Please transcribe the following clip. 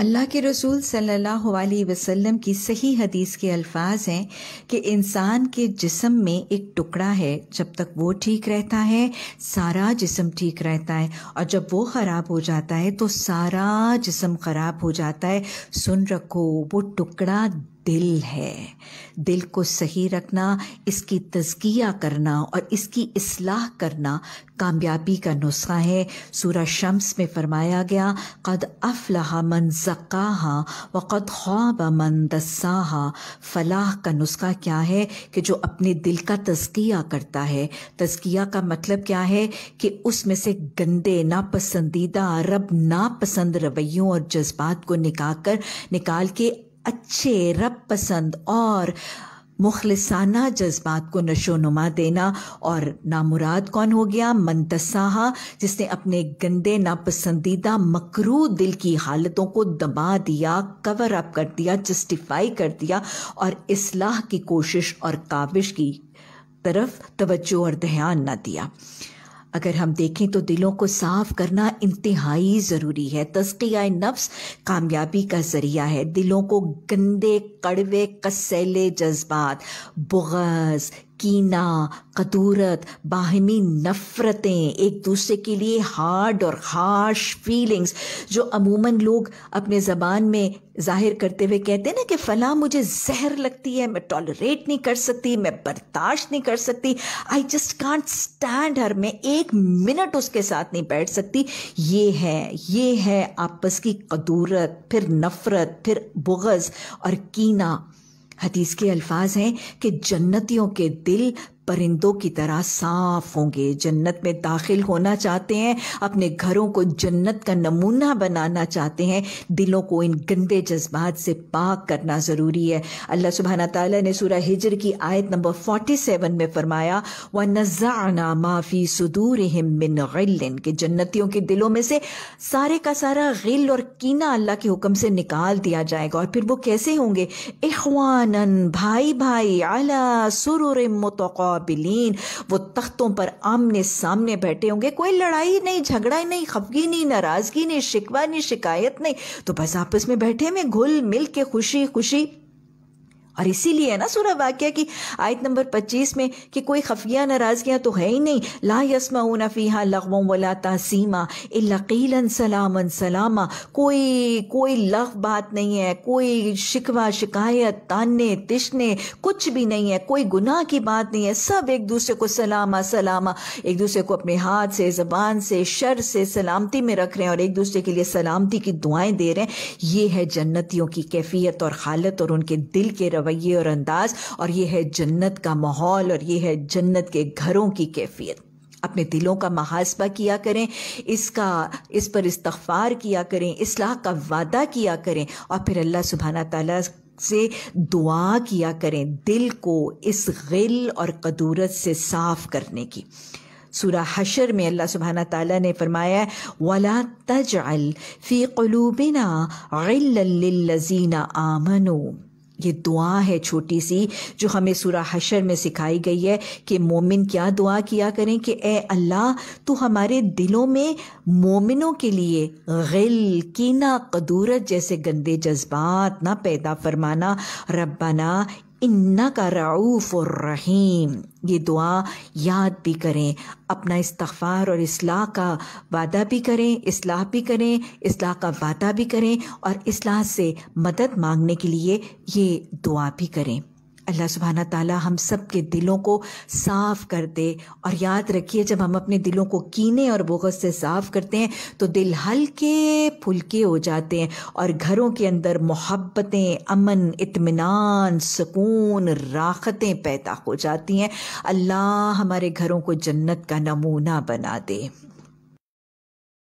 अल्लाह के रसूल सल्लल्लाहु अलैहि वसल्लम की सही हदीस के अल्फाज हैं कि इंसान के जिसम में एक टुकड़ा है जब तक वो ठीक रहता है सारा जिसम ठीक रहता है और जब वो ख़राब हो जाता है तो सारा जिसम ख़राब हो जाता है सुन रखो वो टुकड़ा दिल है दिल को सही रखना इसकी तजकिया करना और इसकी असलाह करना कामयाबी का नुस्खा है सूरह शम्स में फरमाया गया कद अफलाहा मन जक़ाहा व कद ख्वाब मन दसाहा फलाह का नुस्खा क्या है कि जो अपने दिल का तजकिया करता है तजकिया का मतलब क्या है कि उसमें से गंदे नापसंदीदा रब नापसंद रवैयों और जज्बात को निकाल कर निकाल के अच्छे रब पसंद और मुखलसाना जज्बात को नशो नुमा देना और नामुराद कौन हो गया मंतसाहा जिसने अपने गंदे नापसंदीदा मकरू दिल की हालतों को दबा दिया कवर अप कर दिया जस्टिफाई कर दिया और इसलाह की कोशिश और काविश की तरफ तवज्जो और ध्यान ना दिया अगर हम देखें तो दिलों को साफ करना इंतहाई ज़रूरी है तस्किया नफ्स कामयाबी का ज़रिया है दिलों को गंदे कड़वे कसैले जज्बात बुगज़ कीना कदूरत बाहमी नफ़रतें एक दूसरे के लिए हार्ड और हार्श फीलिंग्स जो अमूमन लोग अपने ज़बान में जाहिर करते हुए कहते हैं ना कि फ़लाँ मुझे जहर लगती है मैं टॉलरेट नहीं कर सकती मैं बर्दाश्त नहीं कर सकती I just can't stand her मैं एक मिनट उसके साथ नहीं बैठ सकती ये है ये है आपस की कदूरत फिर नफ़रत फिर बुगज़ और कीना हदीस के अल्फाज हैं कि जन्नतियों के दिल परिंदों की तरह साफ होंगे जन्नत में दाखिल होना चाहते हैं अपने घरों को जन्नत का नमूना बनाना चाहते हैं दिलों को इन गंदे जज्बात से पाक करना ज़रूरी है अल्लाह सुबहाना ताली ने सूर्य हिजर की आयत नंबर 47 में फरमाया व नज़ाना माफ़ी सदूर हिमिन गिल्लिन के जन्नतियों के दिलों में से सारे का सारा गिल और कीना अल्लाह के हुक्म से निकाल दिया जाएगा और फिर वो कैसे होंगे इखवान भाई भाई अला सुरुर बिलीन वो तख्तों पर आमने सामने बैठे होंगे कोई लड़ाई नहीं झगड़ा नहीं खफगी नहीं नाराज़गी नहीं शिकवा नहीं शिकायत नहीं तो बस आपस में बैठे में घुल मिल के खुशी खुशी और इसीलिए है ना सूरह वाक्य की आयत नंबर 25 में कि कोई खफिया नाराजगियाँ तो है ही नहीं ला यसमाऊना फ़ीहा लगव वला तासीमा इल्लाकीलन सलामन सलामा कोई कोई लफ बात नहीं है कोई शिकवा शिकायत ताने तिशने कुछ भी नहीं है कोई गुनाह की बात नहीं है सब एक दूसरे को सलामा सलामा एक दूसरे को अपने हाथ से ज़बान से शर से सलामती में रख रहे हैं और एक दूसरे के लिए सलामती की दुआएं दे रहे हैं ये है जन्नतियों की कैफियत और हालत और उनके दिल के रव रवैये और अंदाज और ये है जन्नत का माहौल और ये है जन्नत के घरों की कैफियत अपने दिलों का महासबा किया करें इसका इस पर इस्तफ़ार किया करें इसलाह का वादा किया करें और फिर अल्लाह सुबहाना तला से दुआ किया करें दिल को इस गिल और कदूरत से साफ करने की सूरा हशर में अल्लाह सुबहाना ताला ने फरमाया वला तजअल फ़ी कलूबिना गिल्लजीना आमनू ये दुआ है छोटी सी जो हमें सूरा हशर में सिखाई गई है कि मोमिन क्या दुआ किया करें कि ए अल्लाह तो हमारे दिलों में मोमिनों के लिए गिल कीना कदूरत जैसे गंदे जज्बात ना पैदा फरमाना रब्बाना इन्ना का रऊफ़ और रहीम ये दुआ याद भी करें अपना इस्तफ़ार और असलाह का वादा भी करें असलाह भी करें असलाह का वादा भी करें और असलाह से मदद मांगने के लिए ये दुआ भी करें अल्लाह सुबहाना ताला हम सब के दिलों को साफ़ कर दे और याद रखिए जब हम अपने दिलों को कीने और बोगस से साफ़ करते हैं तो दिल हल्के फुलके हो जाते हैं और घरों के अंदर मोहब्बतें अमन इतमान सुकून राखतें पैदा हो जाती हैं अल्लाह हमारे घरों को जन्नत का नमूना बना दे